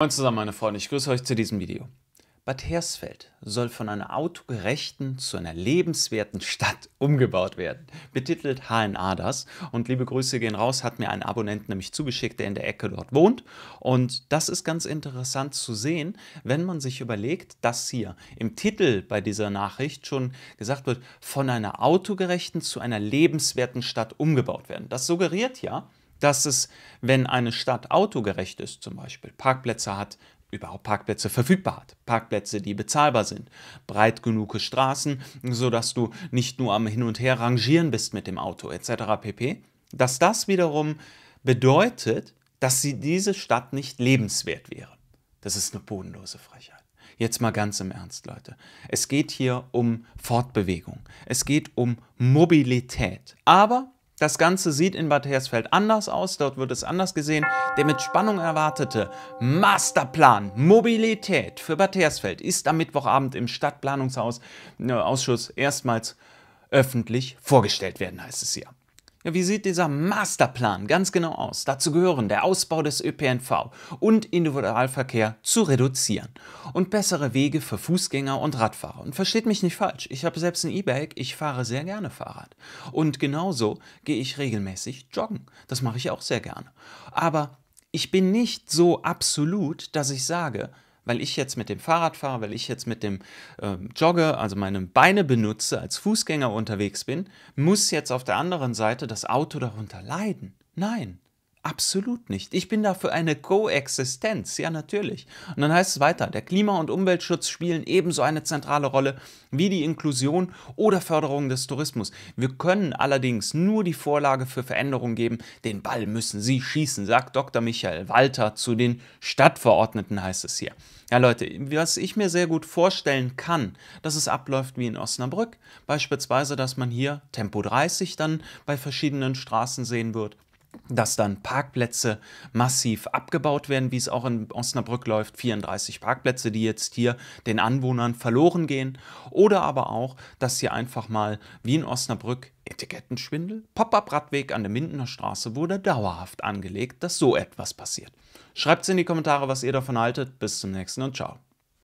Moin zusammen meine Freunde, ich grüße euch zu diesem Video. Bad Hersfeld soll von einer autogerechten zu einer lebenswerten Stadt umgebaut werden. Betitelt HNA das. Und liebe Grüße gehen raus, hat mir ein Abonnent nämlich zugeschickt, der in der Ecke dort wohnt. Und das ist ganz interessant zu sehen, wenn man sich überlegt, dass hier im Titel bei dieser Nachricht schon gesagt wird, von einer autogerechten zu einer lebenswerten Stadt umgebaut werden. Das suggeriert ja, dass es, wenn eine Stadt autogerecht ist, zum Beispiel Parkplätze hat, überhaupt Parkplätze verfügbar hat, Parkplätze, die bezahlbar sind, breit genug Straßen, sodass du nicht nur am Hin und Her rangieren bist mit dem Auto etc. pp, dass das wiederum bedeutet, dass sie diese Stadt nicht lebenswert wäre. Das ist eine bodenlose Frechheit. Jetzt mal ganz im Ernst, Leute. Es geht hier um Fortbewegung. Es geht um Mobilität. Aber das Ganze sieht in Bad Hersfeld anders aus, dort wird es anders gesehen. Der mit Spannung erwartete Masterplan Mobilität für Bad Hersfeld ist am Mittwochabend im Stadtplanungsausschuss äh, erstmals öffentlich vorgestellt werden, heißt es hier. Ja, wie sieht dieser Masterplan ganz genau aus? Dazu gehören der Ausbau des ÖPNV und Individualverkehr zu reduzieren und bessere Wege für Fußgänger und Radfahrer. Und versteht mich nicht falsch, ich habe selbst ein E-Bike, ich fahre sehr gerne Fahrrad. Und genauso gehe ich regelmäßig joggen. Das mache ich auch sehr gerne. Aber ich bin nicht so absolut, dass ich sage, weil ich jetzt mit dem Fahrrad fahre, weil ich jetzt mit dem äh, Jogge, also meine Beine benutze, als Fußgänger unterwegs bin, muss jetzt auf der anderen Seite das Auto darunter leiden. Nein, Absolut nicht. Ich bin dafür eine Koexistenz, ja natürlich. Und dann heißt es weiter, der Klima- und Umweltschutz spielen ebenso eine zentrale Rolle wie die Inklusion oder Förderung des Tourismus. Wir können allerdings nur die Vorlage für Veränderungen geben, den Ball müssen Sie schießen, sagt Dr. Michael Walter zu den Stadtverordneten, heißt es hier. Ja Leute, was ich mir sehr gut vorstellen kann, dass es abläuft wie in Osnabrück, beispielsweise, dass man hier Tempo 30 dann bei verschiedenen Straßen sehen wird dass dann Parkplätze massiv abgebaut werden, wie es auch in Osnabrück läuft. 34 Parkplätze, die jetzt hier den Anwohnern verloren gehen. Oder aber auch, dass hier einfach mal, wie in Osnabrück, Etikettenschwindel, Pop-up-Radweg an der Mindener Straße wurde dauerhaft angelegt, dass so etwas passiert. Schreibt es in die Kommentare, was ihr davon haltet. Bis zum nächsten und ciao.